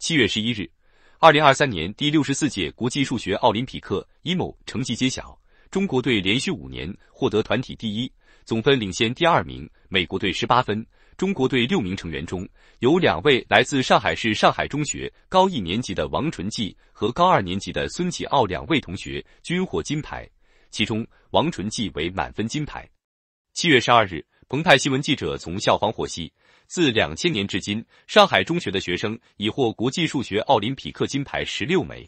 七月十一日，二零二三年第六十四届国际数学奥林匹克 e m o 成绩揭晓，中国队连续五年获得团体第一，总分领先第二名美国队十八分。中国队六名成员中有两位来自上海市上海中学高一年级的王纯季和高二年级的孙启奥两位同学均获金牌，其中王纯季为满分金牌。七月十二日。澎湃新闻记者从校方获悉，自两千年至今，上海中学的学生已获国际数学奥林匹克金牌十六枚。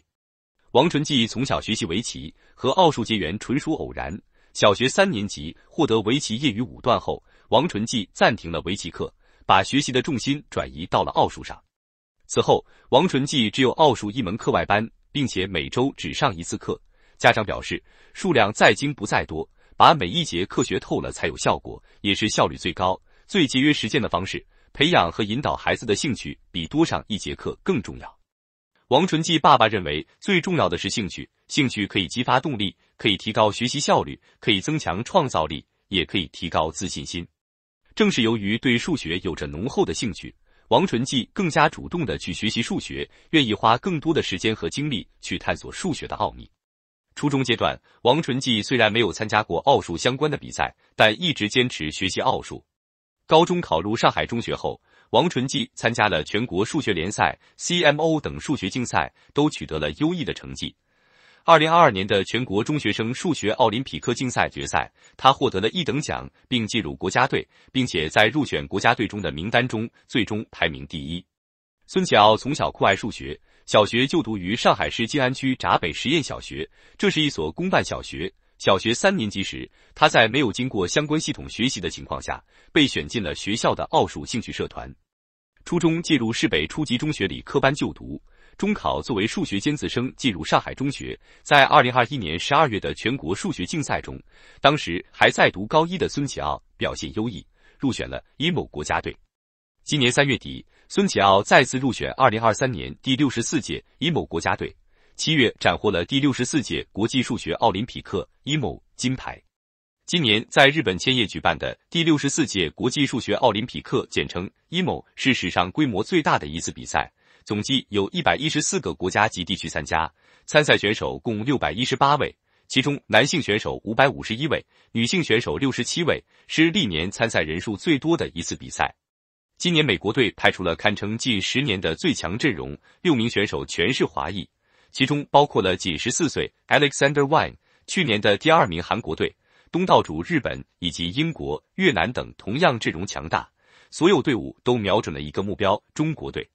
王纯季从小学习围棋和奥数结缘纯属偶然。小学三年级获得围棋业余五段后，王纯季暂停了围棋课，把学习的重心转移到了奥数上。此后，王纯季只有奥数一门课外班，并且每周只上一次课。家长表示，数量在精不在多。把每一节课学透了才有效果，也是效率最高、最节约时间的方式。培养和引导孩子的兴趣，比多上一节课更重要。王纯记爸爸认为，最重要的是兴趣，兴趣可以激发动力，可以提高学习效率，可以增强创造力，也可以提高自信心。正是由于对数学有着浓厚的兴趣，王纯记更加主动的去学习数学，愿意花更多的时间和精力去探索数学的奥秘。初中阶段，王纯季虽然没有参加过奥数相关的比赛，但一直坚持学习奥数。高中考入上海中学后，王纯季参加了全国数学联赛、CMO 等数学竞赛，都取得了优异的成绩。二零二二年的全国中学生数学奥林匹克竞赛决赛，他获得了一等奖，并进入国家队，并且在入选国家队中的名单中，最终排名第一。孙晓从小酷爱数学。小学就读于上海市静安区闸北实验小学，这是一所公办小学。小学三年级时，他在没有经过相关系统学习的情况下，被选进了学校的奥数兴趣社团。初中进入市北初级中学理科班就读，中考作为数学尖子生进入上海中学。在2021年12月的全国数学竞赛中，当时还在读高一的孙启奥表现优异，入选了 IMO 国家队。今年三月底。孙启奥再次入选二零二三年第六十四届伊 m o 国家队。七月斩获了第六十四届国际数学奥林匹克 IMO 金牌。今年在日本千叶举办的第六十四届国际数学奥林匹克，简称 e m o 是史上规模最大的一次比赛，总计有一百一十四个国家及地区参加，参赛选手共六百一十八位，其中男性选手五百五十一位，女性选手六十七位，是历年参赛人数最多的一次比赛。今年美国队派出了堪称近十年的最强阵容，六名选手全是华裔，其中包括了仅十四岁 Alexander Wang。去年的第二名韩国队、东道主日本以及英国、越南等同样阵容强大，所有队伍都瞄准了一个目标：中国队。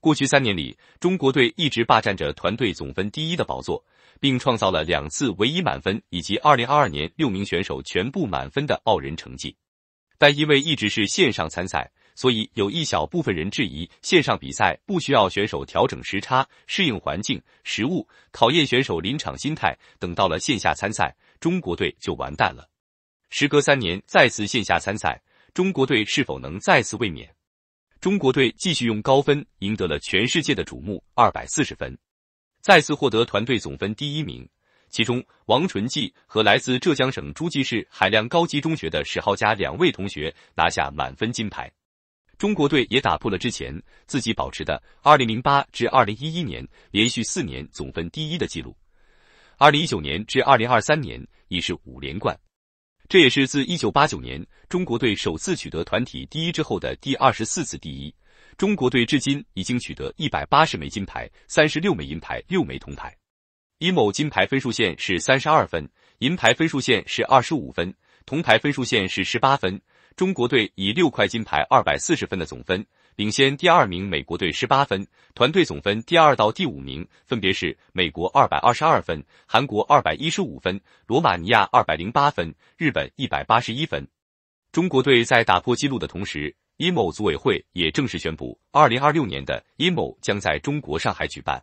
过去三年里，中国队一直霸占着团队总分第一的宝座，并创造了两次唯一满分以及二零二二年六名选手全部满分的傲人成绩。但因为一直是线上参赛，所以有一小部分人质疑线上比赛不需要选手调整时差、适应环境、食物，考验选手临场心态。等到了线下参赛，中国队就完蛋了。时隔三年再次线下参赛，中国队是否能再次卫冕？中国队继续用高分赢得了全世界的瞩目，二百四十分，再次获得团队总分第一名。其中，王纯季和来自浙江省诸暨市海亮高级中学的史浩佳两位同学拿下满分金牌。中国队也打破了之前自己保持的二零零八至二零一一年连续四年总分第一的记录。二零一九年至二零二三年已是五连冠，这也是自一九八九年中国队首次取得团体第一之后的第二十四次第一。中国队至今已经取得一百八十枚金牌、三十六枚银牌、六枚铜牌。以某金牌分数线是三十二分，银牌分数线是二十五分，铜牌分数线是十八分。中国队以六块金牌、二百四十分的总分，领先第二名美国队十八分。团队总分第二到第五名分别是美国二百二十二分、韩国二百一十五分、罗马尼亚二百零八分、日本一百八十一分。中国队在打破纪录的同时，IMO 组委会也正式宣布，二零二六年的 IMO 将在中国上海举办。